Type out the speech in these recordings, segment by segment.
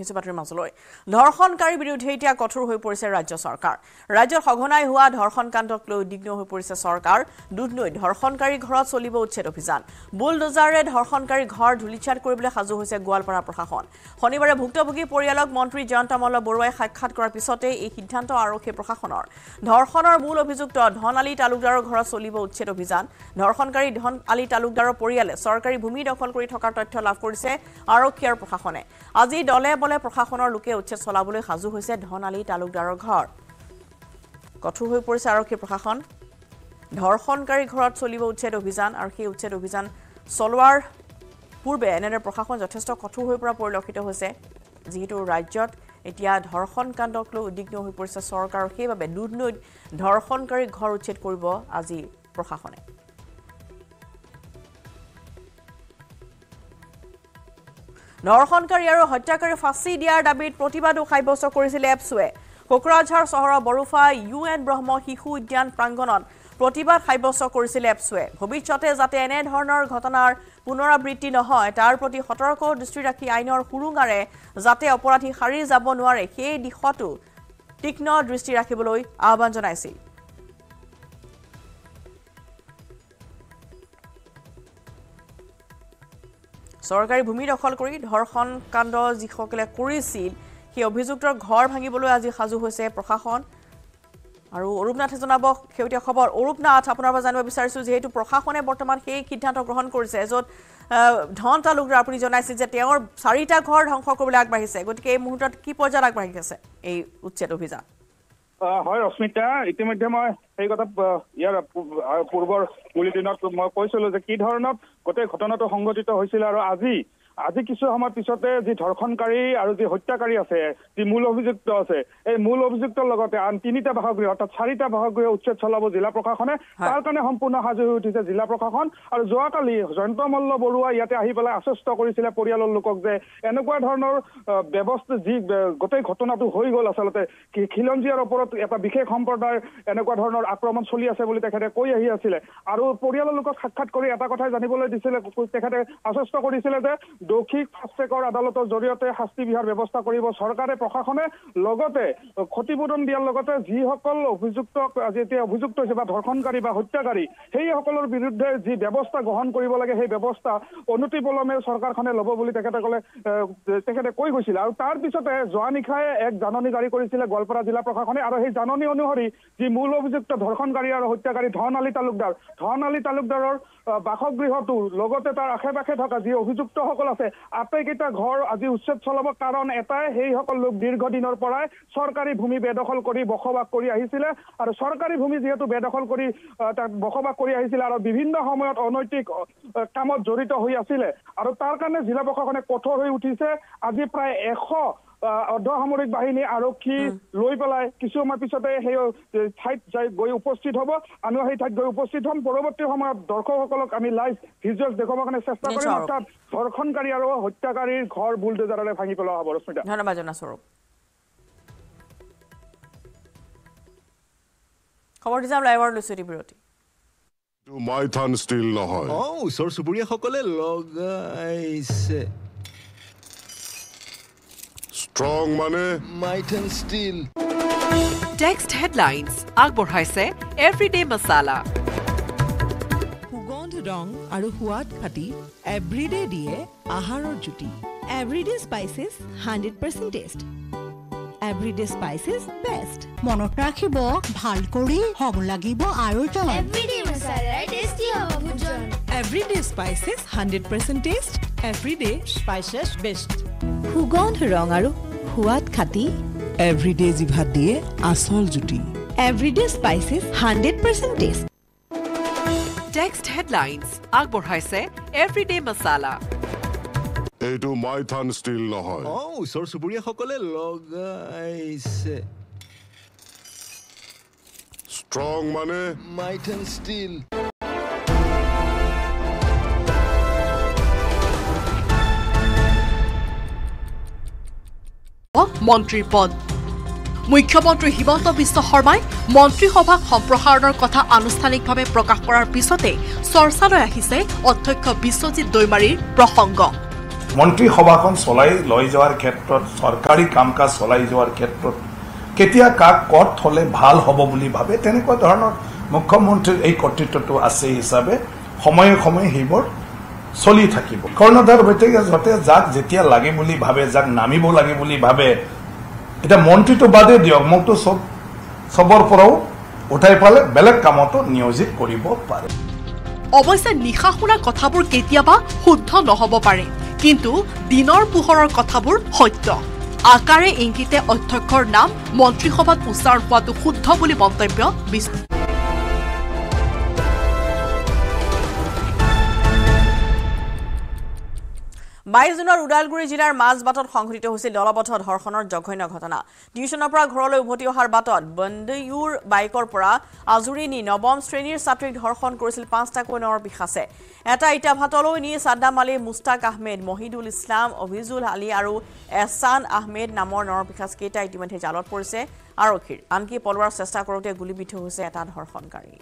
দিছো বাতৰি মাজলৈ ধৰ্ষণকাৰীৰ বিৰুদ্ধে এতিয়া কঠোৰ হৈ পৰিছে ৰাজ্য চৰকাৰ ৰাজ্যৰ সঘনাই হোৱা ধৰ্ষণকাণ্ডক লৈ উদ্বিগ্ন হৈ পৰিছে চৰকাৰ দুধনৈত ধৰ্ষণকাৰী ঘৰত চলিব উচ্ছেদ অভিযান বুলডোজাৰে ধৰ্ষণকাৰী ঘৰ ধূলিচাট কৰিবলৈ সাজু হৈছে গোৱালপাৰা প্ৰশাসন শনিবাৰে ভুক্তভোগী পৰিয়ালক মন্ত্ৰী জয়ন্ত মল্ল বৰুৱাই সাক্ষাৎ কৰাৰ পিছতে এই সিদ্ধান্ত আৰক্ষী প্ৰশাসনৰ ধৰ্ষণৰ মূল অভিযুক্ত ধন আলি তালুকদাৰৰ ঘৰত চলিব উচ্ছেদ অভিযান ধৰ্ষণকাৰী ধন ধনআলী তালুকদাৰৰ পৰিয়ালে চৰকাৰী ভূমি দখল কৰি থকাৰ তথ্য লাভ কৰিছে আৰক্ষী আৰু প্ৰশাসনে আজি দলে হলে প্ৰশাসনৰ লোকে উচ্ছেদ চলাবলৈ সাজু হৈছে ধনালী তালুকদাৰৰ ঘৰ কঠোৰ হৈ পৰিছে আৰক্ষী প্ৰশাসন ধৰ্ষণকাৰী ঘৰত চলিব উচ্ছেদ অভিযান আৰু সেই উচ্ছেদ অভিযান চলোৱাৰ পূৰ্বে এনেদৰে প্ৰশাসন যথেষ্ট কঠোৰ হৈ পৰা পৰিলক্ষিত হৈছে যিহেতু ৰাজ্যত এতিয়া ধৰ্ষণ কাণ্ডক লৈ উদ্বিগ্ন হৈ পৰিছে চৰকাৰ সেইবাবে দুৰ্নৈত ধৰ্ষণকাৰী ঘৰ উচ্ছেদ কৰিব আজি প্ৰশাসনে ধৰ্ষণকাৰী আৰু হত্যাকাৰী ফাঁচি দিয়াৰ দাবীত প্ৰতিবাদো সাব্যস্ত কৰিছিল এপছুৱে কোকৰাঝাৰ চহৰৰ বৰুফাই ইউ এন ব্ৰহ্ম শিশু উদ্যান প্ৰাংগণত প্ৰতিবাদ সাব্যস্ত কৰিছিল এপছুৱে ভৱিষ্যতে যাতে এনেধৰণৰ ঘটনাৰ পুনৰাবৃত্তি নহয় তাৰ প্ৰতি সতৰ্ক দৃষ্টি ৰাখি আইনৰ সুৰুঙাৰে যাতে অপৰাধী সাৰি যাব নোৱাৰে সেই দিশতো তীক্ষ্ণ দৃষ্টি ৰাখিবলৈ আহ্বান জনাইছিল চৰকাৰী ভূমি দখল কৰি ধৰ্ষণ কাণ্ড যিসকলে কৰিছিল সেই অভিযুক্তৰ ঘৰ ভাঙিবলৈ আজি সাজু হৈছে প্ৰশাসন আৰু অৰূপনাথে জনাব শেহতীয়া খবৰ অৰূপনাথ আপোনাৰ পৰা জানিব বিচাৰিছোঁ যিহেতু প্ৰশাসনে বৰ্তমান সেই সিদ্ধান্ত গ্ৰহণ কৰিছে য'ত ধন তালুকদাৰ আপুনি জনাইছিল যে তেওঁৰ চাৰিটা ঘৰ ধ্বংস কৰিবলৈ আগবাঢ়িছে গতিকে এই মুহূৰ্তত কি পৰ্যায়ত আগবাঢ়ি আছে এই উচ্ছেদ অভিযান হয় ৰশ্মিতা ইতিমধ্যে মই সেই কথা ইয়াৰ পূৰ্বৰ বুলেটিনত মই কৈছিলো যে কি ধৰণৰ গোটেই ঘটনাটো সংঘটিত হৈছিল আৰু আজি আজি কিছু সময় পিছতে যি ধৰ্ষণকাৰী আৰু যি হত্যাকাৰী আছে যি মূল অভিযুক্ত আছে এই মূল অভিযুক্তৰ লগতে আন তিনিটা বাসগৃহ অৰ্থাৎ চাৰিটা বাসগৃহ উচ্ছেদ চলাব জিলা প্ৰশাসনে তাৰ কাৰণে সম্পূৰ্ণ সাজু হৈ উঠিছে জিলা প্ৰশাসন আৰু যোৱাকালি জয়ন্ত মল্ল বৰুয়া ইয়াতে আহি পেলাই আশ্বস্ত কৰিছিলে পৰিয়ালৰ লোকক যে এনেকা ধৰনেৰ ব্যৱস্থা যি গোটেই ঘটনাটো হৈ গল আচলতে খিলঞ্জীয়াৰ ওপৰত এটা বিশেষ সম্প্ৰদায়ৰ এনেকুৱা ধৰণৰ আক্ৰমণ চলি আছে বুলি তেখেতে কৈ আহি আছিলে আৰু পৰিয়ালৰ লোকক সাক্ষাৎ কৰি এটা কথাই জানিবলৈ দিছিলে তেখেতে আশ্বস্ত কৰিছিলে যে দোষীক ফাষ্ট ট্ৰেকৰ আদালতৰ জৰিয়তে শাস্তি বিহাৰ ব্যৱস্থা কৰিব চৰকাৰে প্ৰশাসনে লগতে ক্ষতিপূৰণ দিয়াৰ লগতে যিসকল অভিযুক্তক যেতিয়া অভিযুক্ত হৈছে বা ধৰ্ষণকাৰী বা হত্যাকাৰী সেইসকলৰ বিৰুদ্ধে যি ব্যৱস্থা গ্ৰহণ কৰিব লাগে সেই ব্যৱস্থা অনুতিপলমে চৰকাৰখনে ল'ব বুলি তেখেতসকলে তেখেতে কৈ গৈছিল আৰু তাৰপিছতে যোৱা নিশাই এক জাননী জাৰি কৰিছিলে গোৱালপাৰা জিলা প্ৰশাসনে আৰু সেই জাননী অনুসৰি যি মূল অভিযুক্ত ধৰ্ষণকাৰী আৰু হত্যাকাৰী ধন ধনআলী তালুকদাৰ ধন ধনআলী তালুকদাৰৰ বাসগৃহটো লগতে তাৰ আশে পাশে থকা যি অভিযুক্তসকল আছে আটাইকেইটা ঘৰ আজি উচ্ছেদ চলাব কাৰণ এটাই সেইসকল লোক দীৰ্ঘদিনৰ পৰাই চৰকাৰী ভূমি বেদখল কৰি বসবাস কৰি আহিছিলে আৰু চৰকাৰী ভূমি যিহেতু বেদখল কৰি তাত বসবাস কৰি আহিছিলে আৰু বিভিন্ন সময়ত অনৈতিক কামত জড়িত হৈ আছিলে আৰু তাৰ কাৰণে জিলা প্ৰশাসনে কঠোৰ হৈ উঠিছে আজি প্ৰায় এশ অৰ্ধ সামৰিক বাহিনী আৰক্ষী লৈ পেলাই কিছু সময় পিছতে সেই ঠাইত গৈ উপস্থিত হব আমিও সেই ঠাইত গৈ উপস্থিত হম পৰৱৰ্তী সময়ত দৰ্শকসকলক আমি লাইভ ভিজুৱেল দেখুৱাব কাৰণে চেষ্টা কৰিম অৰ্থাৎ ধৰ্ষণকাৰী আৰু হত্যাকাৰীৰ ঘৰ বুলডেজাৰেৰে ভাঙি পেলোৱা হব ৰশ্মিতা ধন্যবাদ জনাস্বৰূপ খবৰটো মাইথান ষ্টীল নহয় ওচৰ চুবুৰীয়াসকলে লগাইছে ষ্ট্ৰং মানে might and steel text headlines আগবঢ়াইছে এভৰিডে মছালা সুগন্ধ ৰং আৰু সোৱাদ খাতি এভৰিডে দিয়ে আহাৰৰ জুতি everyday spices hundred percent taste everyday spices best মনত ৰাখিব ভাল কৰি হ'ব লাগিব আৰু everyday spices hundred percent taste everyday spices best সুগন্ধ ৰং আৰু সোৱাদ খাতি এভৰিডে জিভাত দিয়ে আচল জুতি everyday spices hundred percentage text ওচৰ চুবুৰীয়াসকলে লগাইছে মন্ত্ৰীৰ পদ মুখ্যমন্ত্ৰী হিমন্ত বিশ্ব শৰ্মাই মন্ত্ৰীসভাক সম্প্ৰসাৰণৰ কথা আনুষ্ঠানিকভাৱে প্ৰকাশ কৰাৰ পিছতে চৰ্চালৈ আহিছে অধ্যক্ষ বিশ্বজিৎ দৈমাৰীৰ প্ৰসংগ মন্ত্ৰীসভাখন চলাই লৈ যোৱাৰ ক্ষেত্ৰত চৰকাৰী কাম কাজ চলাই যোৱাৰ ক্ষেত্ৰত কেতিয়া কাক কট হ'লে ভাল হ'ব বুলি ভাবে তেনেকুৱা ধৰণৰ মুখ্যমন্ত্ৰীৰ এই কৰ্তৃত্বটো আছে হিচাপে সময়ে সময়ে সেইবোৰ চলি থাকিব কৰ্ণধাৰ হৈতে যাতে যাক যেতিয়া লাগে বুলি ভাবে যাক নামিব লাগে বুলি ভাবে এতিয়া মন্ত্ৰীটো বাদে দিয়ক মোকতো চব চবৰ পৰাও উঠাই পালে বেলেগ কামতো নিয়োজিত কৰিব পাৰে অৱশ্যে নিশা শুনা কথাবোৰ কেতিয়াবা শুদ্ধ নহ'ব পাৰে কিন্তু দিনৰ পোহৰৰ কথাবোৰ সত্য আকাৰে ইংগিতে অধ্যক্ষৰ নাম মন্ত্ৰীসভাত উচ্চাৰণ হোৱাটো শুদ্ধ বুলি মন্তব্য বিচাৰে বাইশ জুনৰ ওদালগুৰি জিলাৰ মাজবাটত সংঘটিত হৈছিল দলবদ্ধ ধৰ্ষণৰ জঘন্য ঘটনা টিউচনৰ পৰা ঘৰলৈ উভতি অহাৰ বাটত বন্দেয়ুৰ বাইকৰ পৰা আজৰি নি নৱম শ্ৰেণীৰ ছাত্ৰীক ধৰ্ষণ কৰিছিল পাঁচটাকৈ নৰ পিশাচে এটা ইটাভাতলৈ নি ছাদ্দাম আলী মুস্তাক আহমেদ মহিদুল ইছলাম অভিজুল আলী আৰু এহছান আহমেদ নামৰ নৰ পিশাচকেইটা ইতিমধ্যে জালত পৰিছে আৰক্ষীৰ আনকি পলোৱাৰ চেষ্টা কৰোঁতে গুলীবিদ্ধ হৈছে এটা ধৰ্ষণকাৰী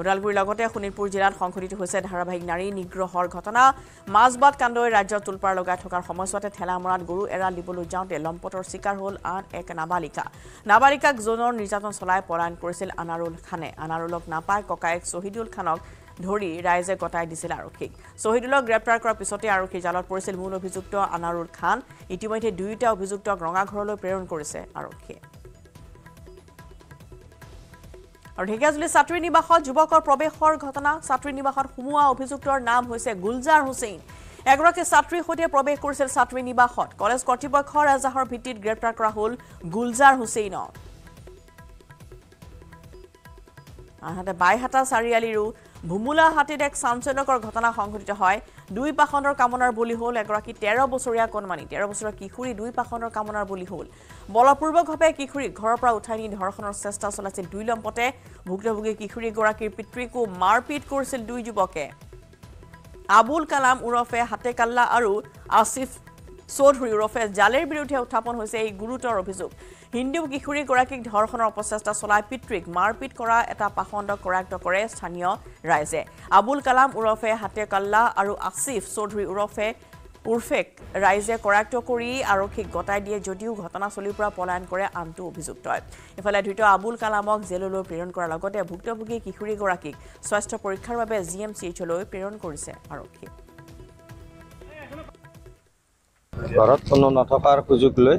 ওদালগুৰিৰ লগতে শোণিতপুৰ জিলাত সংঘটিত হৈছে ধাৰাবাহিক নাৰী নিগ্ৰহৰ ঘটনা মাজবাট কাণ্ডই ৰাজ্যৰ তুলপাৰ লগাই থকাৰ সময়ছোৱাতে ঠেলা মৰাত গৰু এৰাল দিবলৈ যাওঁতে লম্পটৰ চিকাৰ হ'ল আন এক নাবালিকা নাবালিকাক যৌনৰ নিৰ্যাতন চলাই পলায়ন কৰিছিল আনাৰুল খানে আনাৰুলক নাপাই ককায়েক শ্বহীদুল খানক ধৰি ৰাইজে গতাই দিছিল আৰক্ষীক শ্বহীদুলক গ্ৰেপ্তাৰ কৰাৰ পিছতে আৰক্ষী জালত পৰিছিল মূল অভিযুক্ত আনাৰুল খান ইতিমধ্যে দুয়োটা অভিযুক্তক ৰঙাঘৰলৈ প্ৰেৰণ কৰিছে আৰক্ষীয়ে আৰু ঢেকিয়াজুলি ছাত্ৰী নিবাসত যুৱকৰ প্ৰৱেশৰ ঘটনা ছাত্ৰী নিবাসত সোমোৱা অভিযুক্তৰ নাম হৈছে গুলজাৰ হুছেইন এগৰাকী ছাত্ৰীৰ সৈতে প্ৰৱেশ কৰিছিল ছাত্ৰী নিবাসত কলেজ কৰ্তৃপক্ষৰ এজাহৰ ভিত্তিত গ্ৰেপ্তাৰ কৰা হ'ল গুলজাৰ হুছেইনক আনহাতে বাইহাটা চাৰিআলিৰো ভুমুলা হাতীত এক চাঞ্চল্যকৰ ঘটনা সংঘটিত হয় দুই পাখনৰ কামনাৰ বলি হ'ল এগৰাকী তেৰ বছৰীয়া কণমানি তেৰ বছৰীয়া কিশোৰী দুই পাখনৰ কামনাৰ বলি হ'ল বলপূৰ্বকভাৱে কিশোৰীক ঘৰৰ পৰা উঠাই নি ধৰ্ষণৰ চেষ্টা চলাইছিল দুই লম্পতে ভুক্তভোগী কিশোৰীগৰাকীৰ পিতৃকো মাৰপিট কৰিছিল দুই যুৱকে আবুল কালাম ওৰফে হাতেকাল্লা আৰু আছিফ চৌধুৰী ওৰফে জালেৰ বিৰুদ্ধে উত্থাপন হৈছে এই গুৰুতৰ অভিযোগ হিন্দু কিশোৰীগৰাকীক ধৰ্ষণৰ অপচেষ্টা চলাই পিতৃক মাৰপিট কৰা এটা পাখণ্ডক কৰায়ত্ব কৰে স্থানীয় ৰাইজে আবুল কালাম ওৰফে হাতে কাল্লা আৰু আছিফ চৌধুৰী ওৰফে উৰফেক ৰাইজে কৰায়ত্ব কৰি আৰক্ষীক গতাই দিয়ে যদিও ঘটনাস্থলীৰ পৰা পলায়ন কৰে আনটো অভিযুক্তই ইফালে ধৃত আবুল কালামক জেললৈ প্ৰেৰণ কৰাৰ লগতে ভুক্তভোগী কিশোৰীগৰাকীক স্বাস্থ্য পৰীক্ষাৰ বাবে জি এম চি এইচলৈ প্ৰেৰণ কৰিছে আৰক্ষীয়ে ঘৰত কোনো নথকাৰ সুযোগ লৈ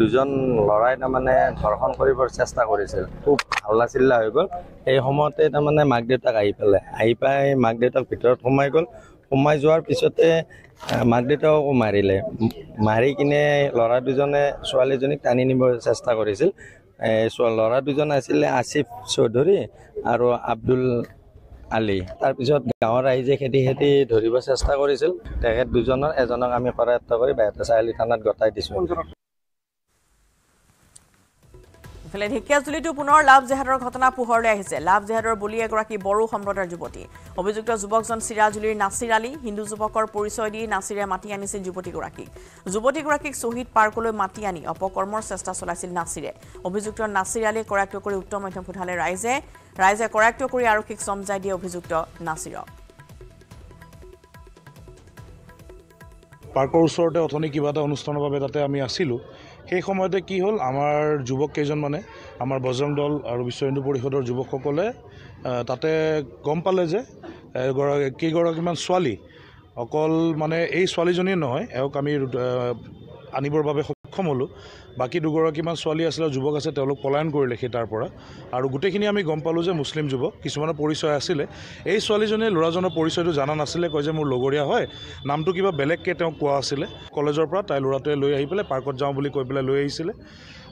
দুজন ল'ৰাই তাৰমানে ধৰ্ষণ কৰিবৰ চেষ্টা কৰিছিল খুব হাল্লা চিল্লা হৈ গ'ল সেই সময়তে তাৰমানে মাক দেউতাক আহি পেলাই আহি পাই মাক দেউতাক ভিতৰত সোমাই গ'ল সোমাই যোৱাৰ পিছতে মাক দেউতাককো মাৰিলে মাৰি কিনে ল'ৰা দুজনে ছোৱালীজনীক টানি নিব চেষ্টা কৰিছিল ল'ৰা দুজন আছিলে আছিফ চৌধুৰী আৰু আব্দুল আলি তাৰপিছত গাঁৱৰ ৰাইজে খেতি খেতি ধৰিব চেষ্টা কৰিছিল তেখেত দুজনৰ এজনক আমি কৰায়ত্ব কৰি বায়তা চাৰিআলি থানাত গতাই দিছোঁ ইফালে ঢেকিয়াজুলিতো পুনৰ লাভ জেহাদৰ ঘটনা পোহৰলৈ আহিছে লাভ জেহাদৰ বলি এগৰাকী বড়ো সম্প্ৰদায়ৰ যুৱতী অভিযুক্ত যুৱকজন চিৰাজুলিৰ নাচিৰ আলী হিন্দু যুৱকৰ পৰিচয় দি নাচিৰে মাতি আনিছিল যুৱতীগৰাকীক যুৱতীগৰাকীক শ্বহীদ পাৰ্কলৈ মাতি আনি অপকৰ্মৰ চেষ্টা চলাইছিল নাচিৰে অভিযুক্ত নাচিৰ আলী কৰায়ত্ব কৰি উত্তৰ মাধ্যম সোধালে ৰাইজে ৰাইজে কৰায়ত্ব কৰি আৰক্ষীক চমজাই দিয়ে অভিযুক্ত নাচিৰক পাৰ্কৰ ওচৰতে অথনি কিবা এটা অনুষ্ঠানৰ বাবে তাতে আমি আছিলোঁ সেই সময়তে কি হ'ল আমাৰ যুৱক কেইজনমানে আমাৰ বজৰং দল আৰু বিশ্ব হিন্দু পৰিষদৰ যুৱকসকলে তাতে গম পালে যে এগৰাকী কেইগৰাকীমান ছোৱালী অকল মানে এই ছোৱালীজনীয়ে নহয় এওঁক আমি আনিবৰ বাবে সক্ষম হ'লোঁ বাকী দুগৰাকীমান ছোৱালী আছিলে যুৱক আছে তেওঁলোক পলায়ন কৰিলে সেই তাৰ পৰা আৰু গোটেইখিনি আমি গম পালোঁ যে মুছলিম যুৱক কিছুমানৰ পৰিচয় আছিলে এই ছোৱালীজনীয়ে ল'ৰাজনৰ পৰিচয়টো জনা নাছিলে কয় যে মোৰ লগৰীয়া হয় নামটো কিবা বেলেগকৈ তেওঁক কোৱা আছিলে কলেজৰ পৰা তাই ল'ৰাটোৱে লৈ আহি পেলাই পাৰ্কত যাওঁ বুলি কৈ পেলাই লৈ আহিছিলে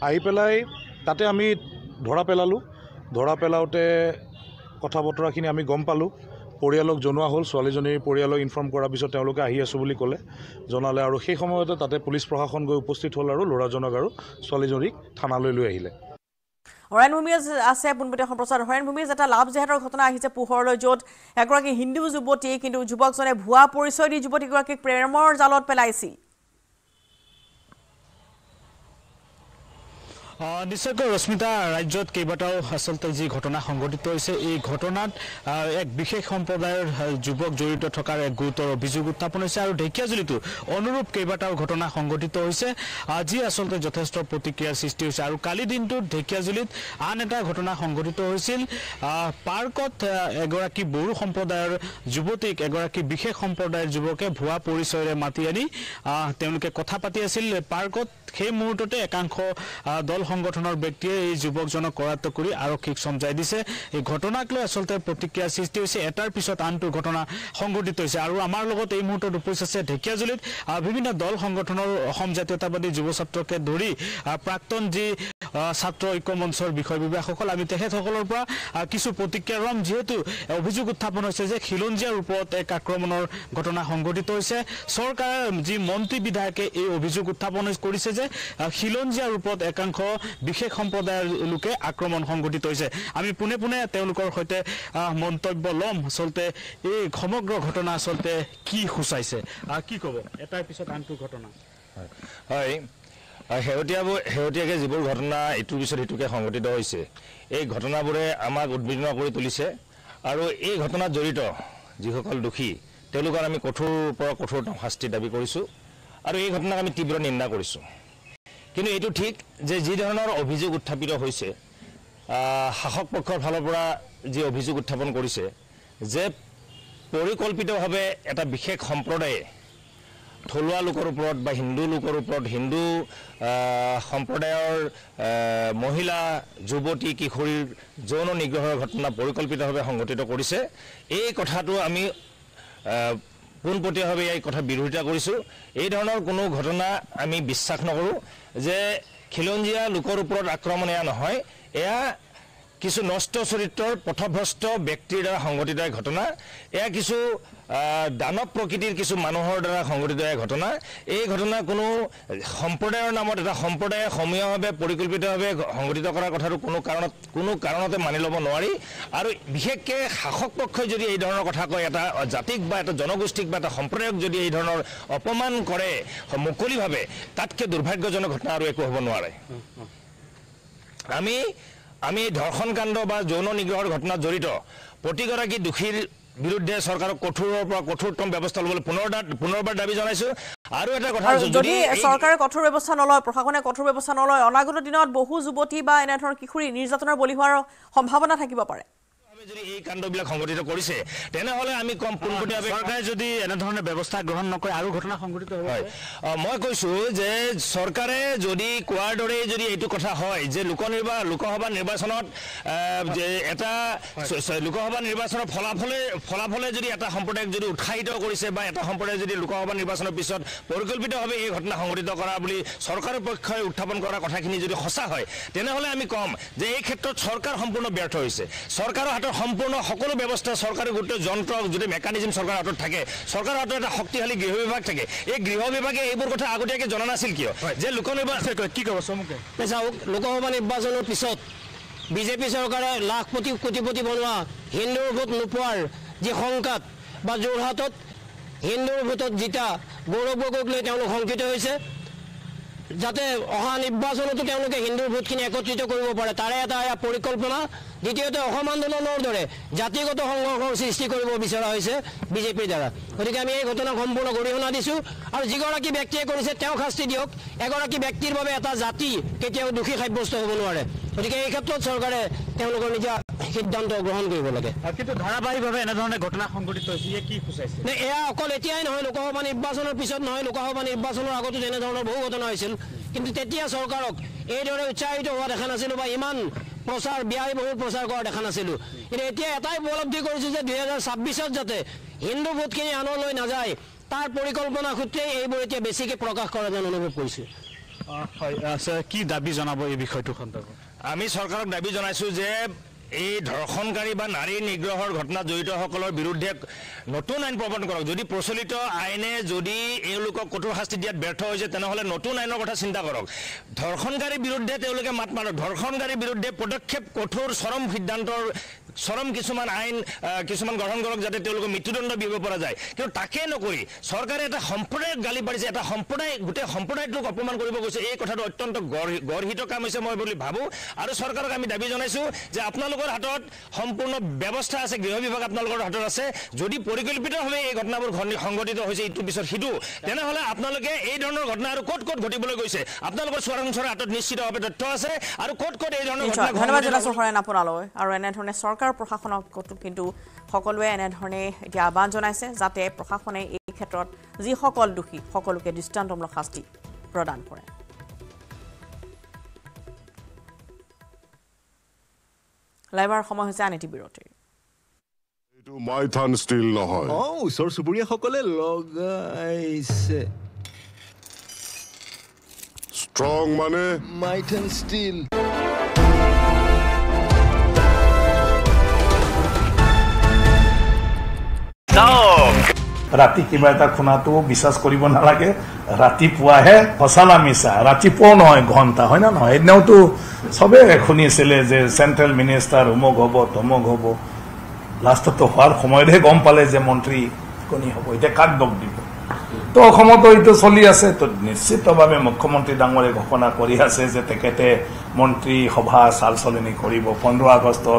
আহি পেলাই তাতে আমি ধৰা পেলালোঁ ধৰা পেলাওঁতে কথা বতৰাখিনি আমি গম পালোঁ পৰিয়ালক জনোৱা হ'ল ছোৱালীজনীৰ পৰিয়ালক ইনফৰ্ম কৰাৰ পিছত তেওঁলোকে আহি আছোঁ বুলি ক'লে জনালে আৰু সেই সময়তে তাতে পুলিচ প্ৰশাসন গৈ উপস্থিত হ'ল আৰু ল'ৰাজনক আৰু ছোৱালীজনীক থানালৈ লৈ আহিলে হৰাণভূমিজ আছে পোনপটীয়া সম্প্ৰচাৰ হৰাণভূমিজ এটা লাভ জেহাদৰ ঘটনা আহিছে পোহৰলৈ য'ত এগৰাকী হিন্দু যুৱতী কিন্তু যুৱকজনে ভুৱা পৰিচয় দি যুৱতীগৰাকীক প্ৰেমৰ জালত পেলাইছিল নিশ্চয়কৈ ৰশ্মিতা ৰাজ্যত কেইবাটাও আচলতে যি ঘটনা সংঘটিত হৈছে এই ঘটনাত এক বিশেষ সম্প্ৰদায়ৰ যুৱক জড়িত থকাৰ এক গুৰুতৰ অভিযোগ উত্থাপন হৈছে আৰু ঢেকীয়াজুলিতো অনুৰূপ কেইবাটাও ঘটনা সংঘটিত হৈছে আজি আচলতে যথেষ্ট প্ৰতিক্ৰিয়াৰ সৃষ্টি হৈছে আৰু কালি দিনটোত ঢেকীয়াজুলিত আন এটা ঘটনা সংঘটিত হৈছিল পাৰ্কত এগৰাকী বড়ো সম্প্ৰদায়ৰ যুৱতীক এগৰাকী বিশেষ সম্প্ৰদায়ৰ যুৱকে ভুৱা পৰিচয়ৰে মাতি আনি তেওঁলোকে কথা পাতি আছিল পাৰ্কত সেই মুহূৰ্ততে একাংশ দল সংগঠনৰ ব্যক্তিয়ে এই যুৱকজনক কৰাত্ব কৰি আৰক্ষীক চমজাই দিছে এই ঘটনাক লৈ আচলতে প্ৰতিক্ৰিয়াৰ সৃষ্টি হৈছে এটাৰ পিছত আনটো ঘটনা সংঘটিত হৈছে আৰু আমাৰ লগত এই মুহূৰ্তত উপস্থিত আছে ঢেকিয়াজুলিত বিভিন্ন দল সংগঠনৰ অসম জাতীয়তাবাদী যুৱ ছাত্ৰকে ধৰি প্ৰাক্তন যি ছাত্ৰ ঐক্য মঞ্চৰ বিষয় বিভাগসকল আমি তেখেতসকলৰ পৰা কিছু প্ৰতিক্ৰিয়া ল'ম যিহেতু অভিযোগ উত্থাপন হৈছে যে খিলঞ্জীয়াৰ ওপৰত এক আক্ৰমণৰ ঘটনা সংঘটিত হৈছে চৰকাৰৰ যি মন্ত্ৰী বিধায়কে এই অভিযোগ উত্থাপন কৰিছে যে খিলঞ্জীয়াৰ ওপৰত একাংশ বিশেষ সম্প্ৰদায়ৰ লোকে আক্ৰমণ সংঘটিত হৈছে আমি পোনে পোনে তেওঁলোকৰ সৈতে মন্তব্য ল'ম আচলতে এই সমগ্ৰ ঘটনা আচলতে কি সূচাইছে কি ক'ব এটাৰ পিছত আনটো ঘটনা হয় হয় শেহতীয়াবোৰ শেহতীয়াকৈ যিবোৰ ঘটনা ইটোৰ পিছত সিটোকে সংঘটিত হৈছে এই ঘটনাবোৰে আমাক উদ্বিগ্ন কৰি তুলিছে আৰু এই ঘটনাত জড়িত যিসকল দোষী তেওঁলোকৰ আমি কঠোৰৰ পৰা কঠোৰতম শাস্তি দাবী কৰিছোঁ আৰু এই ঘটনাক আমি তীব্ৰ নিন্দা কৰিছোঁ কিন্তু এইটো ঠিক যে যিধৰণৰ অভিযোগ উত্থাপিত হৈছে শাসক পক্ষৰ ফালৰ পৰা যি অভিযোগ উত্থাপন কৰিছে যে পৰিকল্পিতভাৱে এটা বিশেষ সম্প্ৰদায়ে থলুৱা লোকৰ ওপৰত বা হিন্দু লোকৰ ওপৰত হিন্দু সম্প্ৰদায়ৰ মহিলা যুৱতী কিশোৰীৰ যৌন নিগ্ৰহৰ ঘটনা পৰিকল্পিতভাৱে সংঘটিত কৰিছে এই কথাটো আমি পোনপটীয়াভাৱে এই কথা বিৰোধিতা কৰিছোঁ এই ধৰণৰ কোনো ঘটনা আমি বিশ্বাস নকৰোঁ যে খিলঞ্জীয়া লোকৰ ওপৰত আক্ৰমণ এয়া নহয় এয়া কিছু নষ্ট চৰিত্ৰৰ পথভ্ৰষ্ট ব্যক্তিৰ দ্বাৰা সংঘটিত এক ঘটনা এয়া কিছু দানৱ প্ৰকৃতিৰ কিছু মানুহৰ দ্বাৰা সংঘটিত এক ঘটনা এই ঘটনা কোনো সম্প্ৰদায়ৰ নামত এটা সম্প্ৰদায়ে সমীয়ভাবে পৰিকল্পিতভাৱে সংঘটিত কৰাৰ কথাটো কোনো কাৰণ কোনো কাৰণতে মানি লব নোৱাৰি আৰু বিশেষকৈ শাসক পক্ষই যদি এই ধৰণৰ কথা কয় এটা জাতিক বা এটা জনগোষ্ঠীক বা এটা সম্প্ৰদায়ক যদি এই ধৰণৰ অপমান কৰে মুকলিভাৱে তাতকৈ দুৰ্ভাগ্যজনক ঘটনা আৰু একো হব নোৱাৰে আমি আমি ধর্ষণকাণ্ড বা যৌন নিগ্রহের ঘটনা জড়িত প্রতিগী দোষীর বিরুদ্ধে সরকারক কঠোরের পর কঠোরতম ব্যবস্থা লোবলে পুনর্বার দাবি জানাইছো আর একটা কথা যদি চৰকাৰে কঠোৰ ব্যৱস্থা নলয় প্ৰশাসনে কঠোৰ ব্যৱস্থা নলয় অনাগত দিনত বহু যুৱতী বা এনেধৰণৰ কিশোৰী নিৰ্যাতনৰ বলি হোৱাৰ সম্ভাৱনা থাকিব পাৰে যদি এই কাণ্ডবিলাক সংঘটিত কৰিছে তেনেহলে আমি কম পোনপটীয়াভাৱে চৰকাৰে যদি এনেধৰণে ব্যৱস্থা গ্ৰহণ নকৰে আৰু ঘটনা সংঘটিত হ'ব মই কৈছো যে চৰকাৰে যদি কোৱাৰ দৰেই যদি এইটো কথা হয় যে লোকনিৰ্বাচ লোকসভা নিৰ্বাচনত এটা লোকসভা নিৰ্বাচনৰ ফলাফলে ফলাফলে যদি এটা সম্প্ৰদায়ক যদি উৎসাহিত কৰিছে বা এটা সম্প্ৰদায় যদি লোকসভা নিৰ্বাচনৰ পিছত পৰিকল্পিতভাৱে এই ঘটনা সংঘটিত কৰা বুলি চৰকাৰৰ পক্ষই উত্থাপন কৰা কথাখিনি যদি সঁচা হয় তেনেহ'লে আমি ক'ম যে এই ক্ষেত্ৰত চৰকাৰ সম্পূৰ্ণ ব্যৰ্থ হৈছে চৰকাৰৰ হাতত সম্পূৰ্ণ সকলো ব্যৱস্থা চৰকাৰে গোটেই যন্ত্ৰ যদি মেকানিজম চৰকাৰৰ হাতত থাকে চৰকাৰৰ হাতত এটা শক্তিশালী গৃহ বিভাগ থাকে এই গৃহ বিভাগে এইবোৰ কথা আগতীয়াকৈ জনা নাছিল কিয় যে লোক নিৰ্বাচন কি ক'ব চমুকে চাওক লোকসভা নিৰ্বাচনৰ পিছত বিজেপি চৰকাৰে কোটি কোটিপতি বনোৱা হিন্দুৰ ভোট নোপোৱাৰ যি সংকাত বা যোৰহাটত হিন্দুৰ ভোটত জিতা গৌৰৱ গগৈক লৈ তেওঁলোক শংকিত হৈছে যাতে অহা নিৰ্বাচনতো তেওঁলোকে হিন্দুৰ ভোটখিনি একত্ৰিত কৰিব পাৰে তাৰে এটা পৰিকল্পনা দ্বিতীয়তে অসম আন্দোলনৰ দৰে জাতিগত সংঘৰ্ষৰ সৃষ্টি কৰিব বিচৰা হৈছে বিজেপিৰ দ্বাৰা গতিকে আমি এই ঘটনাক সম্পূৰ্ণ গৰিহণা দিছোঁ আৰু যিগৰাকী ব্যক্তিয়ে কৰিছে তেওঁক শাস্তি দিয়ক এগৰাকী ব্যক্তিৰ বাবে এটা জাতি কেতিয়াও দোষী সাব্যস্ত হব নোৱাৰে গতিকে এই ক্ষেত্ৰত চৰকাৰে তেওঁলোকৰ নিজা সিদ্ধান্ত গ্ৰহণ কৰিব লাগে কিন্তু ধাৰাবাহিকভাৱে এনেধৰণে ঘটনা সংঘটিত হৈছে কি খুচাইছে এয়া অকল এতিয়াই নহয় লোকসভা নিৰ্বাচনৰ পিছত নহয় লোকসভা নিৰ্বাচনৰ আগতো তেনেধৰণৰ বহু ঘটনা হৈছিল কিন্তু তেতিয়া চৰকাৰক এইদৰে উৎসাহিত হোৱা দেখা নাছিলোঁ বা ইমান প্ৰচাৰ ব্যয় বহুল প্ৰচাৰ কৰা দেখা নাছিলোঁ কিন্তু এতিয়া এটাই উপলব্ধি কৰিছো যে দুহেজাৰ ছাব্বিছত যাতে হিন্দু ভোটখিনি আনলৈ নাযায় তাৰ পৰিকল্পনা সূত্ৰেই এইবোৰ এতিয়া বেছিকৈ প্ৰকাশ কৰা যেন অনুভৱ কৰিছোঁ হয় কি দাবী জনাব এই বিষয়টো সন্দৰ্ভত আমি চৰকাৰক দাবী জনাইছোঁ যে এই ধৰ্ষণকাৰী বা নাৰী নিগ্ৰহৰ ঘটনা জড়িতসকলৰ বিৰুদ্ধে নতুন আইন প্ৰবৰ্তন কৰক যদি প্ৰচলিত আইনে যদি এওঁলোকক কঠোৰ শাস্তি দিয়াত ব্যৰ্থ হৈছে তেনেহ'লে নতুন আইনৰ কথা চিন্তা কৰক ধৰ্ষণকাৰীৰ বিৰুদ্ধে তেওঁলোকে মাত মাৰক ধৰ্ষণকাৰীৰ বিৰুদ্ধে পদক্ষেপ কঠোৰ চৰম সিদ্ধান্তৰ চৰম কিছুমান আইন কিছুমান গ্ৰহণ কৰক যাতে তেওঁলোকে মৃত্যুদণ্ড বিয়িব পৰা যায় কিন্তু তাকে নকৰি চৰকাৰে এটা সম্প্ৰদায়ক গালি পাৰিছে এটা সম্প্ৰদায় গোটেই সম্প্ৰদায়টোক অপমান কৰিব গৈছে এই কথাটো অত্যন্ত গৰ্হিত কাম হৈছে মই বুলি ভাবোঁ আৰু চৰকাৰক আমি দাবী জনাইছোঁ যে আপোনালোকৰ হাতত সম্পূৰ্ণ ব্যৱস্থা আছে গৃহ বিভাগ আপোনালোকৰ হাতত আছে যদি পৰিকল্পিতভাৱে এই ঘটনাবোৰ সংঘটিত হৈছে ইটোৰ পিছত সিটো তেনেহ'লে আপোনালোকে এই ধৰণৰ ঘটনা আৰু ক'ত ক'ত ঘটিবলৈ গৈছে আপোনালোকৰ চৰাংচৰ হাতত নিশ্চিতভাৱে তথ্য আছে আৰু ক'ত ক'ত এই ধৰণৰ ঘটনা আৰু চৰকাৰ প্ৰশাসনক কিন্তু সকলোৱে এনেধৰণে এতিয়া আহ্বান জনাইছে যাতে প্ৰশাসনে এই ক্ষেত্ৰত যিসকল দোষী সকলোকে দৃষ্টান্তমূলক শাস্তি প্ৰদান কৰে আন এটি বিৰতিৰ ওচৰ চুবুৰীয়াসকলে লগাইছে ৰাতি কিবা এটা শুনাটো বিশ্বাস কৰিব নালাগে ৰাতিপুৱাহে সঁচানা মিছা ৰাতিপুৱাও নহয় ঘণ্টা হয় নহয় সেইদিনাওতো চবেই শুনিছিলে যে চেণ্ট্ৰেল মিনিষ্টাৰ অমুক হ'ব তমুক হ'ব লাষ্টতো হোৱাৰ সময়তহে গম পালে যে মন্ত্ৰী কোনি হ'ব এতিয়া কাক দোষ দিব তো অসমতো এইটো চলি আছে তো নিশ্চিতভাৱে মুখ্যমন্ত্ৰী ডাঙৰে ঘোষণা কৰি আছে যে তেখেতে মন্ত্ৰীসভা চাল চলনি কৰিব পোন্ধৰ আগষ্টৰ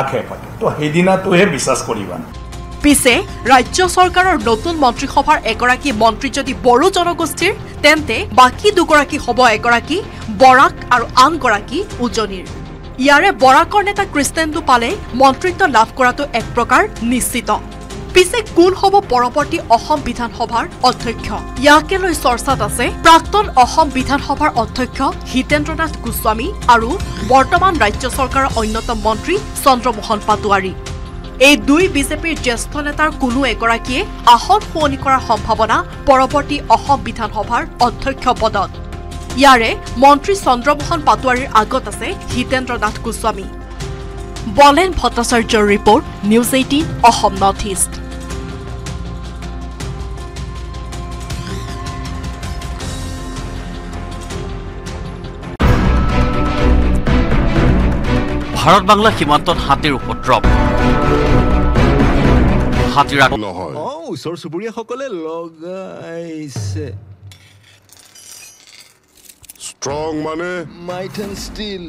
আশে পাতে তো সেইদিনাটোহে বিশ্বাস কৰিবা নে পিছে ৰাজ্য চৰকাৰৰ নতুন মন্ত্ৰীসভাৰ এগৰাকী মন্ত্ৰী যদি বড়ো জনগোষ্ঠীৰ তেন্তে বাকী দুগৰাকী হ'ব এগৰাকী বৰাক আৰু আনগৰাকী উজনিৰ ইয়াৰে বৰাকৰ নেতা কৃষ্ণেন্দু পালে মন্ত্ৰিত্ব লাভ কৰাটো এক প্ৰকাৰ নিশ্চিত পিছে কোন হ'ব পৰৱৰ্তী অসম বিধানসভাৰ অধ্যক্ষ ইয়াকে লৈ চৰ্চাত আছে প্ৰাক্তন অসম বিধানসভাৰ অধ্যক্ষ হিতেন্দ্ৰনাথ গোস্বামী আৰু বৰ্তমান ৰাজ্য চৰকাৰৰ অন্যতম মন্ত্ৰী চন্দ্ৰমোহন পাটোৱাৰী এই দুই বিজেপিৰ জ্যেষ্ঠ নেতাৰ কোনো এগৰাকীয়ে আসন শুৱনি কৰাৰ সম্ভাৱনা পৰৱৰ্তী অসম বিধানসভাৰ অধ্যক্ষ পদত ইয়াৰে মন্ত্ৰী চন্দ্ৰমোহন পাটোৱাৰীৰ আগত আছে হিতেন্দ্ৰ নাথ গোস্বামী বলেন ভট্টাচাৰ্যৰ report news eighteen Assam north east Bharat Bangla সীমান্তত হাতীৰ উপদ্ৰৱ ওচৰ চুবুৰীয়াসকলে লগাইছে Strong money. Might and steel.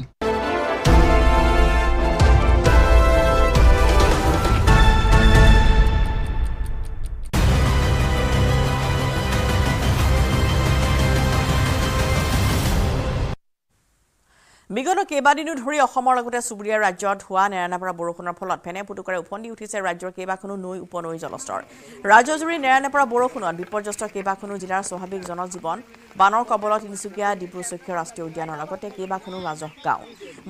বিগত কেইবাদিনো ধৰি অসমৰ লগতে চুবুৰীয়া ৰাজ্যত হোৱা নেৰানেপৰা বৰষুণৰ ফলত ফেনে ফুটুকৰে উফন্দি উঠিছে ৰাজ্যৰ কেইবাখনো নৈ উপনৈৰ জলস্তৰ ৰাজ্যজুৰি নেৰানেপৰা বৰষুণত বিপৰ্যস্ত কেইবাখনো জিলাৰ স্বাভাৱিক জনজীৱন বানৰ কবলত তিনিচুকীয়া ডিব্ৰু চৈখীয়া ৰাষ্ট্ৰীয় উদ্যানৰ লগতে কেইবাখনো ৰাজহ গাঁও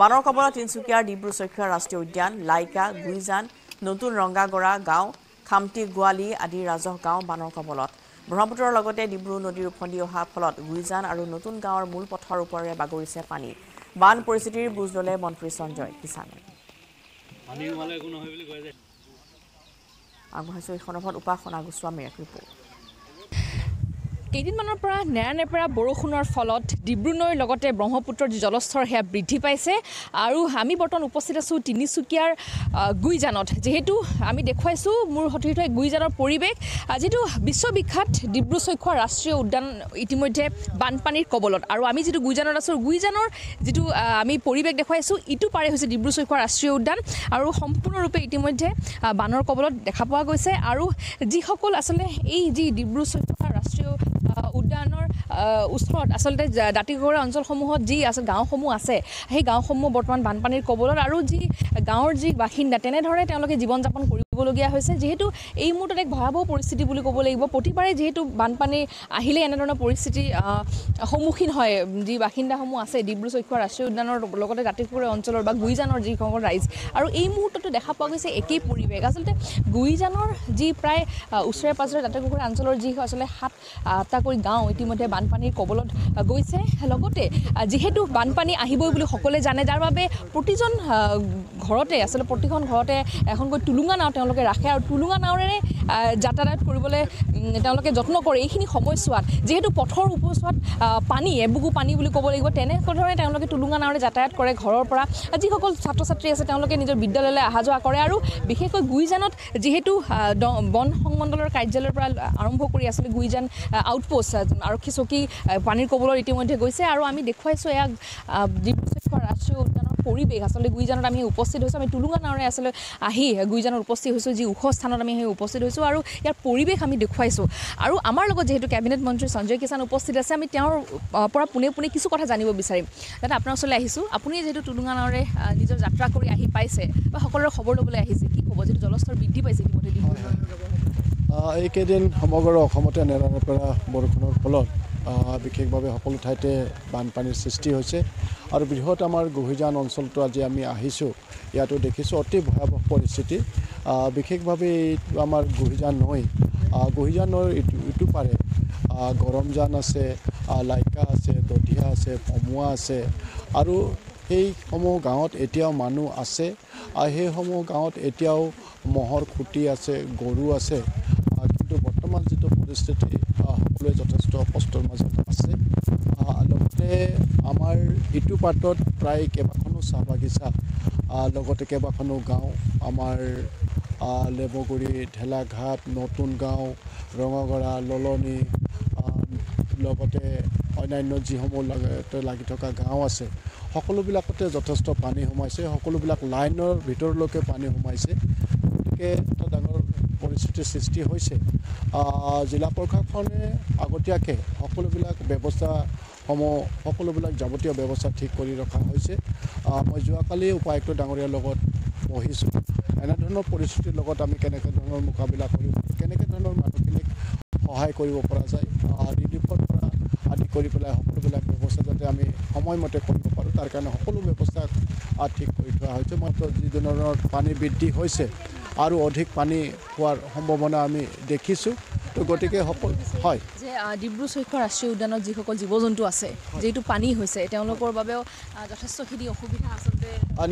বানৰ কবলত তিনিচুকীয়াৰ ডিব্ৰু চৈখীয়া ৰাষ্ট্ৰীয় উদ্যান লাইকা গুইজান নতুন ৰঙাগৰা গাঁও খামটি গোৱালি আদি ৰাজহ গাঁও বানৰ কবলত ব্ৰহ্মপুত্ৰৰ লগতে ডিব্ৰু নদীৰ উফন্দি অহাৰ ফলত গুইজান আৰু নতুন গাঁৱৰ মূল পথৰ ওপৰেৰে বাগৰিছে পানী বান পৰিস্থিতিৰ বুজ ল'লে মন্ত্ৰী সঞ্জয় কিষাণে আগবঢ়াইছোঁ এই সন্দৰ্ভত উপাসনা গোস্বামীৰ এক ৰিপৰ্ট কেইদিনমানৰ পৰা নেৰানেপেৰা বৰষুণৰ ফলত ডিব্ৰু নৈৰ লগতে ব্ৰহ্মপুত্ৰৰ যি জলস্তৰ সেয়া বৃদ্ধি পাইছে আৰু আমি বৰ্তমান উপস্থিত আছোঁ তিনিচুকীয়াৰ গুইজানত যিহেতু আমি দেখুৱাইছোঁ মোৰ সতীৰ্থ গুইজানৰ পৰিৱেশ যিটো বিশ্ববিখ্যাত ডিব্ৰু চৈখোৱা ৰাষ্ট্ৰীয় উদ্যান ইতিমধ্যে বানপানীৰ কবলত আৰু আমি যিটো গুইজানত আছোঁ গুইজানৰ যিটো আমি পৰিৱেশ দেখুৱাইছোঁ ইটো পাৰে হৈছে ডিব্ৰু চৈখোৱা ৰাষ্ট্ৰীয় উদ্যান আৰু সম্পূৰ্ণৰূপে ইতিমধ্যে বানৰ কবলত দেখা পোৱা গৈছে আৰু যিসকল আচলতে এই যি ডিব্ৰু চৈখোৱা ৰাষ্ট্ৰীয় উদ্যানৰ ওচৰত আচলতে দাঁতিগড়া অঞ্চলসমূহত যি আছে গাঁওসমূহ আছে সেই গাঁওসমূহ বৰ্তমান বানপানীৰ কবলত আৰু যি গাঁৱৰ যি বাসিন্দা তেনেধৰণে তেওঁলোকে জীৱন যাপন কৰিব থাকিবলগীয়া হৈছে যিহেতু এই মুহূৰ্তত এক ভয়াৱহ পৰিস্থিতি বুলি ক'ব লাগিব প্ৰতিবাৰে যিহেতু বানপানী আহিলে এনেধৰণৰ পৰিস্থিতি সন্মুখীন হয় যি বাসিন্দাসমূহ আছে ডিব্ৰু চৈখোৱা ৰাষ্ট্ৰীয় উদ্যানৰ লগতে দাঁতিপুৰীয় অঞ্চলৰ বা গুইজানৰ যিসকল ৰাইজ আৰু এই মুহূৰ্ততো দেখা পোৱা গৈছে একেই পৰিৱেশ আচলতে গুইজানৰ যি প্ৰায় ওচৰে পাঁজৰে দাঁতিপুখুৰী অঞ্চলৰ যি আচলতে সাত আটাকৈ গাঁও ইতিমধ্যে বানপানীৰ কবলত গৈছে লগতে যিহেতু বানপানী আহিবই বুলি সকলোৱে জানে যাৰ বাবে প্ৰতিজন ঘৰতে আচলতে প্ৰতিখন ঘৰতে এখনকৈ টুলুঙা নাও তেওঁ তেওঁলোকে ৰাখে আৰু টুলুঙা নাৱেৰে যাতায়াত কৰিবলৈ তেওঁলোকে যত্ন কৰে এইখিনি সময়ছোৱাত যিহেতু পথৰ উপচোৱাত পানী এবুকু পানী বুলি ক'ব লাগিব তেনেধৰণে তেওঁলোকে টুলুঙা নাৱেৰে যাতায়াত কৰে ঘৰৰ পৰা যিসকল ছাত্ৰ ছাত্ৰী আছে তেওঁলোকে নিজৰ বিদ্যালয়লৈ অহা যোৱা কৰে আৰু বিশেষকৈ গুইজানত যিহেতু বন সংমণ্ডলৰ কাৰ্যালয়ৰ পৰা আৰম্ভ কৰি আছিলে গুইজান আউটপষ্ট আৰক্ষী চকী পানীৰ ক'বলৈ ইতিমধ্যে গৈছে আৰু আমি দেখুৱাইছোঁ এয়া দীপ্তক্ষ ৰাষ্ট্ৰীয় উদ্যান পৰিৱেশ আচলতে গুইজানত আমি উপস্থিত হৈছোঁ আমি টুলুঙা নাৱৰে আচলতে আহি গুইজানত উপস্থিত হৈছোঁ যি ওখ স্থানত আমি সেই উপস্থিত হৈছোঁ আৰু ইয়াৰ পৰিৱেশ আমি দেখুৱাইছোঁ আৰু আমাৰ লগত যিহেতু কেবিনেট মন্ত্ৰী সঞ্জয় কিষাণ উপস্থিত আছে আমি তেওঁৰ পৰা পোনে পোনে কিছু কথা জানিব বিচাৰিম দাদা আপোনাৰ ওচৰলৈ আহিছোঁ আপুনি যিহেতু টুলুঙা নাৱৰে নিজৰ যাত্ৰা কৰি আহি পাইছে বা সকলোৰে খবৰ ল'বলৈ আহিছে কি খবৰ যিহেতু জলস্তৰ বৃদ্ধি পাইছে ইতিমধ্যে এইকেইদিন সমগ্ৰ অসমতে নেৰানেপেৰা বৰষুণৰ ফলত বিশেষভাৱে সকলো ঠাইতে বানপানীৰ সৃষ্টি হৈছে আৰু বৃহৎ আমাৰ গহিজান অঞ্চলটো আজি আমি আহিছোঁ ইয়াতো দেখিছোঁ অতি ভয়াৱহ পৰিস্থিতি বিশেষভাৱে এইটো আমাৰ গহিজান নৈ গহিজান নৈৰ ইটো ইটো পাৰে গৰমজান আছে লাইকা আছে দধিয়া আছে পমুৱা আছে আৰু সেইসমূহ গাঁৱত এতিয়াও মানুহ আছে আৰু সেইসমূহ গাঁৱত এতিয়াও ম'হৰ খুঁটি আছে গৰু আছে কিন্তু বৰ্তমান যিটো পৰিস্থিতি সকলোৱে যথেষ্ট ৰাষ্ট্ৰৰ মাজত আছে লগতে আমাৰ ইটো পাৰ্টত প্ৰায় কেইবাখনো চাহ বাগিচা লগতে কেইবাখনো গাঁও আমাৰ লেবগুৰি ঢেলাঘাট নতুন গাঁও ৰঙাগড়া ললনি লগতে অন্যান্য যিসমূহ লাগে লাগি থকা গাঁও আছে সকলোবিলাকতে যথেষ্ট পানী সোমাইছে সকলোবিলাক লাইনৰ ভিতৰলৈকে পানী সোমাইছে গতিকে এটা ডাঙৰ পৰিস্থিতিৰ সৃষ্টি হৈছে জিলা প্ৰশাসনে আগতীয়াকৈ সকলোবিলাক ব্যৱস্থাসমূহ সকলোবিলাক যাৱতীয় ব্যৱস্থা ঠিক কৰি ৰখা হৈছে মই যোৱাকালি উপায়ুক্ত ডাঙৰীয়াৰ লগত পঢ়িছোঁ এনেধৰণৰ পৰিস্থিতিৰ লগত আমি কেনেকৈ ধৰণৰ মোকাবিলা কৰিব কেনেকৈ ধৰণৰ মানুহখিনিক সহায় কৰিব পৰা যায় ৰিলিফৰ পৰা আদি কৰি পেলাই সকলোবিলাক ব্যৱস্থা যাতে আমি সময়মতে কৰিব পাৰোঁ তাৰ কাৰণে সকলো ব্যৱস্থা ঠিক কৰি থোৱা হৈছে মই যি ধৰণৰ পানী বৃদ্ধি হৈছে আৰু অধিক পানী হোৱাৰ সম্ভাৱনা আমি দেখিছোঁ তো গতিকে হয় যে ডিব্ৰু চৈখোৱা ৰাষ্ট্ৰীয় উদ্যানত যিসকল জীৱ জন্তু আছে যিহেতু পানী হৈছে তেওঁলোকৰ বাবেও যথেষ্টখিনি অসুবিধা আছে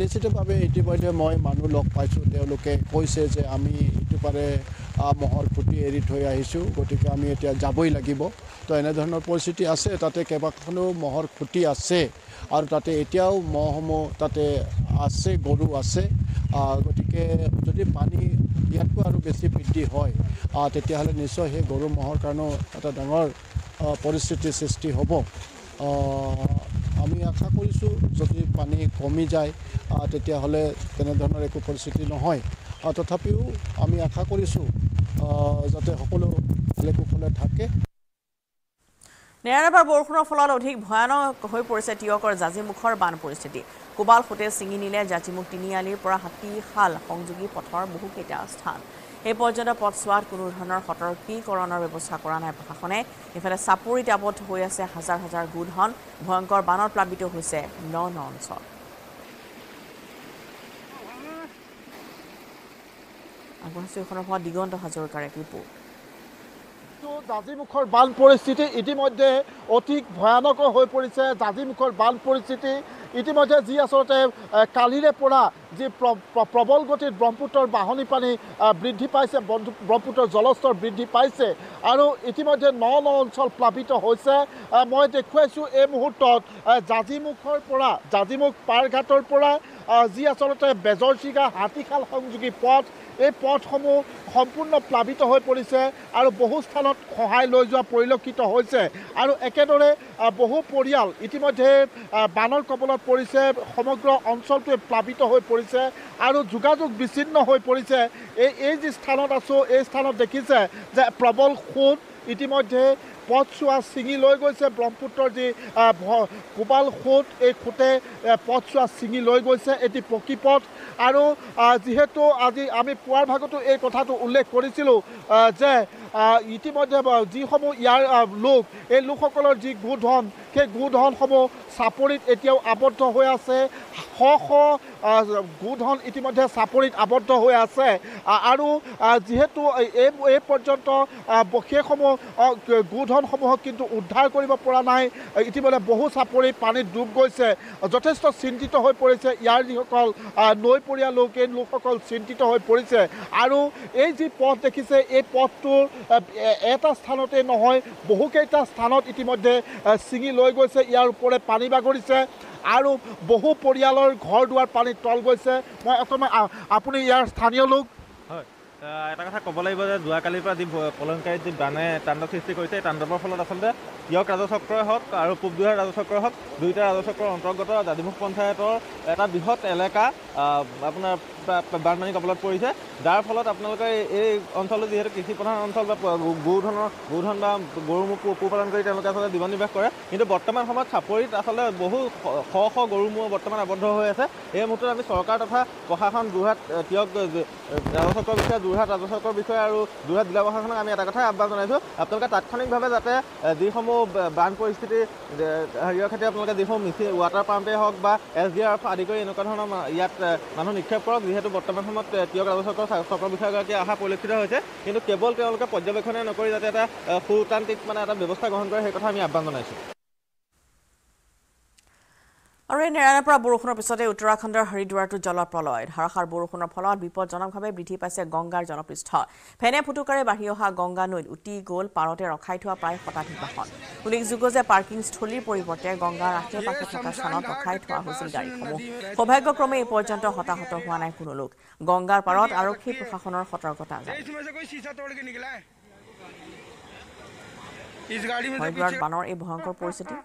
নিশ্চিতভাৱে ইতিমধ্যে মই মানুহ লগ পাইছোঁ তেওঁলোকে কৈছে যে আমি এইটো পাৰে মহৰ পুতি এৰি থৈ আহিছোঁ গতিকে আমি এতিয়া যাবই লাগিব তো এনেধৰণৰ পৰিস্থিতি আছে তাতে কেইবাখনো মহৰ খুটি আছে আৰু তাতে এতিয়াও মহসমূহ তাতে আছে গৰু আছে গতিকে গতিকে যদি পানী ইয়াতকৈ আৰু বেছি বৃদ্ধি হয় তেতিয়াহ'লে নিশ্চয় সেই গৰু ম'হৰ কাৰণেও এটা ডাঙৰ পৰিস্থিতিৰ সৃষ্টি হ'ব আমি আশা কৰিছোঁ যদি পানী কমি যায় তেতিয়াহ'লে তেনেধৰণৰ একো পৰিস্থিতি নহয় তথাপিও আমি আশা কৰিছোঁ যাতে সকলো ভালে কুশলে থাকে নেৰাবাৰ বৰষুণৰ ফলত অধিক ভয়ানক হৈ পৰিছে তিয়কৰ জাজিমুখৰ বান পৰিস্থিতি কোবাল সোঁতে ছিঙি নিলে জাঁজিমুখ তিনিআলিৰ পৰা হাতীশাল সংযোগী পথৰ বহুকেইটা স্থান সেই পৰ্যন্ত পথছোৱাত কোনো ধৰণৰ সতৰ্কীকৰণৰ ব্যৱস্থা কৰা নাই প্ৰশাসনে ইফালে চাপৰিত আবদ্ধ হৈ আছে হাজাৰ হাজাৰ গোধন ভয়ংকৰ বানৰ প্লাৱিত হৈছে ন ন অঞ্চল আগবঢ়াইছো এখনৰ পৰা দিগন্ত হাজৰিকাৰ এক ৰিপৰ্ট যিটো জাজিমুখৰ বান পৰিস্থিতি ইতিমধ্যে অতি ভয়ানক হৈ পৰিছে জাজিমুখৰ বান পৰিস্থিতি ইতিমধ্যে যি আচলতে কালিৰে পৰা যি প্ৰবল গতিত ব্ৰহ্মপুত্ৰৰ বাহনী পানী বৃদ্ধি পাইছে ব্ৰহ্মপুত্ৰৰ জলস্তৰ বৃদ্ধি পাইছে আৰু ইতিমধ্যে ন ন অঞ্চল প্লাৱিত হৈছে মই দেখুৱাইছোঁ এই মুহূৰ্তত জাজিমুখৰ পৰা জাজিমুখ পাৰঘাটৰ পৰা যি আচলতে বেজৰ বেজৰচিগা হাতীশাল সংযোগী পথ এই পথসমূহ সম্পূৰ্ণ প্লাৱিত হৈ পৰিছে আৰু বহু স্থানত সহায় লৈ যোৱা পৰিলক্ষিত হৈছে আৰু একেদৰে বহু পৰিয়াল ইতিমধ্যে বানৰ কবলত পৰিছে সমগ্ৰ অঞ্চলটোৱে প্লাৱিত হৈ পৰিছে আৰু যোগাযোগ বিচ্ছিন্ন হৈ পৰিছে এই এই যি স্থানত আছোঁ এই স্থানত দেখিছে যে প্ৰবল সোঁত ইতিমধ্যে পথচোৱা ছিঙি লৈ গৈছে ব্ৰহ্মপুত্ৰৰ যি কোবাল সোঁত এই সোঁতে পথচোৱা ছিঙি লৈ গৈছে এটি প্ৰকীপথ আৰু যিহেতু আজি আমি পুৱাৰ ভাগতো এই কথাটো উল্লেখ কৰিছিলোঁ যে ইতিমধ্যে যিসমূহ ইয়াৰ লোক এই লোকসকলৰ যি গোধন সেই গোধনসমূহ চাপৰিত এতিয়াও আবদ্ধ হৈ আছে শ শ গোধন ইতিমধ্যে চাপৰিত আবদ্ধ হৈ আছে আৰু যিহেতু এই এই পৰ্যন্ত সেইসমূহ গোধনসমূহক কিন্তু উদ্ধাৰ কৰিব পৰা নাই ইতিমধ্যে বহু চাপৰি পানীত ডুব গৈছে যথেষ্ট চিন্তিত হৈ পৰিছে ইয়াৰ যিসকল নৈপৰীয়া লোক এই লোকসকল চিন্তিত হৈ পৰিছে আৰু এই যি পথ দেখিছে এই পথটোৰ এটা স্থানতে নহয় বহুকেইটা স্থানত ইতিমধ্যে ছিঙি লৈ লৈ গৈছে ইয়াৰ ওপৰে পানী বাগৰিছে আৰু বহু পৰিয়ালৰ ঘৰ দুৱাৰ পানীত তল গৈছে মই অকণমান আপুনি ইয়াৰ স্থানীয় লোক হয় এটা কথা ক'ব লাগিব যে যোৱাকালিৰ পৰা যি পলংকাৰীত যি বানে তাণ্ডৱ সৃষ্টি কৰিছে এই তাণ্ডৱৰ ফলত আচলতে ইয়ক ৰাজচক্ৰই হওক আৰু পূব দুহাৰ ৰাজচক্ৰই হওক দুয়োটা ৰাজচক্ৰৰ অন্তৰ্গত জাদিমুখ পঞ্চায়তৰ এটা বৃহৎ এলেকা আপোনাৰ বানপানী কবলত পৰিছে যাৰ ফলত আপোনালোকে এই অঞ্চলটো যিহেতু কৃষি প্ৰধান অঞ্চল বা গৰু গোধনৰ গোধন বা গৰু পোহপালন কৰি তেওঁলোকে আচলতে জীৱন নিৱাস কৰে কিন্তু বৰ্তমান সময়ত চাপৰিত আচলতে বহু শ শ গৰু মূৰ বৰ্তমান আবদ্ধ হৈ আছে এই মুহূৰ্তত আমি চৰকাৰ তথা প্ৰশাসন যোৰহাট তিয়ক ৰাজচক্ৰৰ বিষয়ে যোৰহাট ৰাজস্বৰ বিষয়ে আৰু যোৰহাট জিলা প্ৰশাসনক আমি এটা কথাই আহ্বান জনাইছোঁ আপোনালোকে তাৎক্ষণিকভাৱে যাতে যিসমূহ বান পৰিস্থিতি হেৰিয়ৰ ক্ষেত্ৰত আপোনালোকে যিসমূহ মিচিন ৱাটাৰ পাম্পেই হওক বা এছ ডি আৰ এফ আদি কৰি এনেকুৱা ধৰণৰ ইয়াত মানুহ নিক্ষেপ কৰক যিহেতু বৰ্তমান সময়ত তিয়ক ৰাজচক্ৰ চক্ৰ বিষয়াগৰাকী অহা পৰিলক্ষিত হৈছে কিন্তু কেৱল তেওঁলোকে পৰ্যবেক্ষণে নকৰি যাতে এটা সুতান্ত্ৰিক মানে এটা ব্যৱস্থা গ্ৰহণ কৰে সেই কথা আমি আহ্বান জনাইছোঁ আৰু এই নেৰাৰ পৰা বৰষুণৰ পিছতে উত্তৰাখণ্ডৰ হৰিদ্বাৰটো জলপ্ৰলয় ধাৰাষাৰ বৰষুণৰ ফলত বিপদজনকভাৱে বৃদ্ধি পাইছে গংগাৰ জনপৃষ্ঠ ফেনে ফুটুকাৰে বাঢ়ি অহা গংগা নৈত উটি গ'ল পাৰতে ৰখাই থোৱা প্ৰায় শতাধিক বাহন উল্লেখযোগ্য যে পাৰ্কিং স্থলীৰ পৰিৱৰ্তে গংগাৰ আশে পাশে থকা স্থানত ৰখাই থোৱা হৈছিল গাড়ীসমূহ সৌভাগ্যক্ৰমে এই পৰ্যন্ত হতাহত হোৱা নাই কোনো লোক গংগাৰ পাৰত আৰক্ষী প্ৰশাসনৰ সতৰ্কতা হৰিদ্বাৰত বানৰ এই ভয়ংকৰ পৰিস্থিতি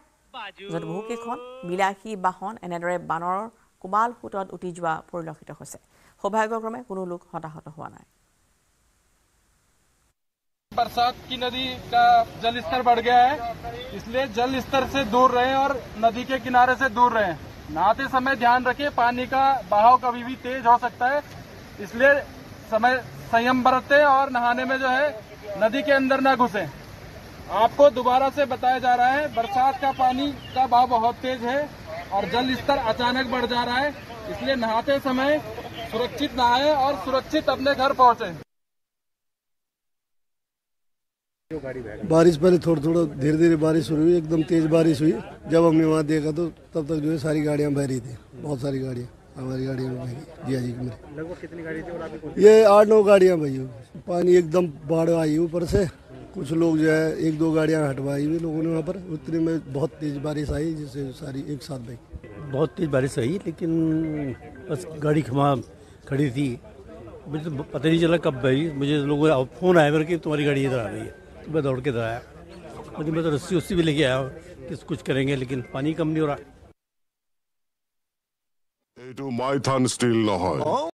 য'ত বহুকেইখন বিলাসী বাহন এনেদৰে বানৰ কোবাল সোঁতত উটি যোৱা পৰিলক্ষিত হৈছে সৌভাগ্যক্ৰমে কোনো লোক হতাহত হোৱা নাই बरसात की नदी का जल स्तर बढ़ गया है इसलिए जल स्तर से दूर रहें और नदी के किनारे से दूर रहें नहाते समय ध्यान रखें पानी का बहाव कभी भी तेज हो सकता है इसलिए समय संयम बरतें और नहाने में जो है नदी के अंदर ना घुसें आपको दोबारा से बताया जा रहा है बरसात का पानी का भाव बहुत तेज है और जल स्तर अचानक बढ़ जा रहा है इसलिए नहाते समय सुरक्षित नहाए और सुरक्षित अपने घर पहुँचे बारिश पहले थोड़ा थोड़ा धीरे धीरे बारिश शुरू हुई एकदम तेज बारिश हुई जब हमने वहाँ देखा तो तब तक जो है सारी गाड़ियाँ बह रही थी बहुत सारी गाड़ियाँ हमारी गाड़ियाँ बह जी हाजी लगभग कितनी गाड़ी थी और ये आठ नौ गाड़ियाँ भाई पानी एकदम बाढ़ आई ऊपर से कुछ लोग जो है एक दो गाड़ियाँ हटवाई हुई लोगों ने वहाँ पर उतने में बहुत तेज़ बारिश आई जिससे सारी एक साथ बाइक बहुत तेज़ बारिश आई लेकिन बस गाड़ी खमा खड़ी थी मुझे तो पता नहीं चला कब भाई मुझे लोगों फ़ोन आया मेरे कि तुम्हारी गाड़ी इधर आ रही है तो मैं दौड़ के इधर आया लेकिन मैं तो रस्सी उस्सी भी लेके आया हूँ कि कुछ करेंगे लेकिन पानी कम नहीं हो रहा माइथन स्टील लाहौर